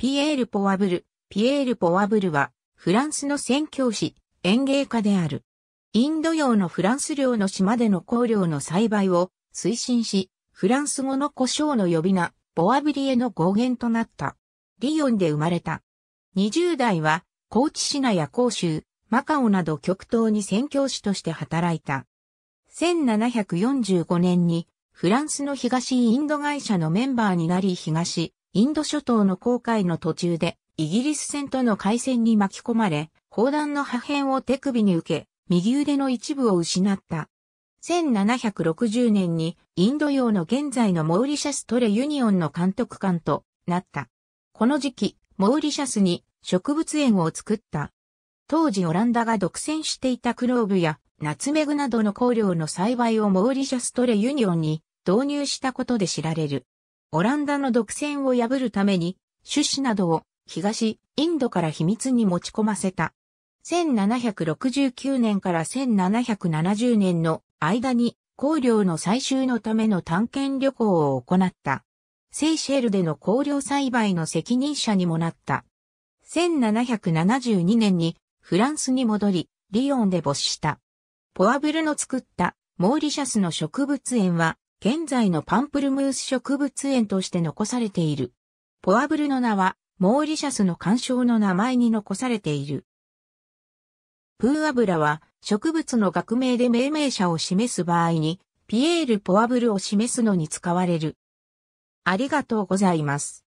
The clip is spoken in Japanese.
ピエール・ポワブル。ピエール・ポワブルは、フランスの宣教師、園芸家である。インド洋のフランス領の島での香料の栽培を推進し、フランス語の胡椒の呼び名、ポワブリエの語源となった。リヨンで生まれた。20代は、高知市内や甲州、マカオなど極東に宣教師として働いた。1745年に、フランスの東インド会社のメンバーになり東、インド諸島の航海の途中で、イギリス船との海戦に巻き込まれ、砲弾の破片を手首に受け、右腕の一部を失った。1760年にインド洋の現在のモーリシャストレユニオンの監督官となった。この時期、モーリシャスに植物園を作った。当時オランダが独占していたクローブやナツメグなどの香料の栽培をモーリシャストレユニオンに導入したことで知られる。オランダの独占を破るために、種子などを東、インドから秘密に持ち込ませた。1769年から1770年の間に、香料の採集のための探検旅行を行った。セイシェルでの香料栽培の責任者にもなった。1772年にフランスに戻り、リヨンで没した。ポアブルの作ったモーリシャスの植物園は現在のパンプルムース植物園として残されている。ポアブルの名は、モーリシャスの干渉の名前に残されている。プーアブラは、植物の学名で命名者を示す場合に、ピエール・ポアブルを示すのに使われる。ありがとうございます。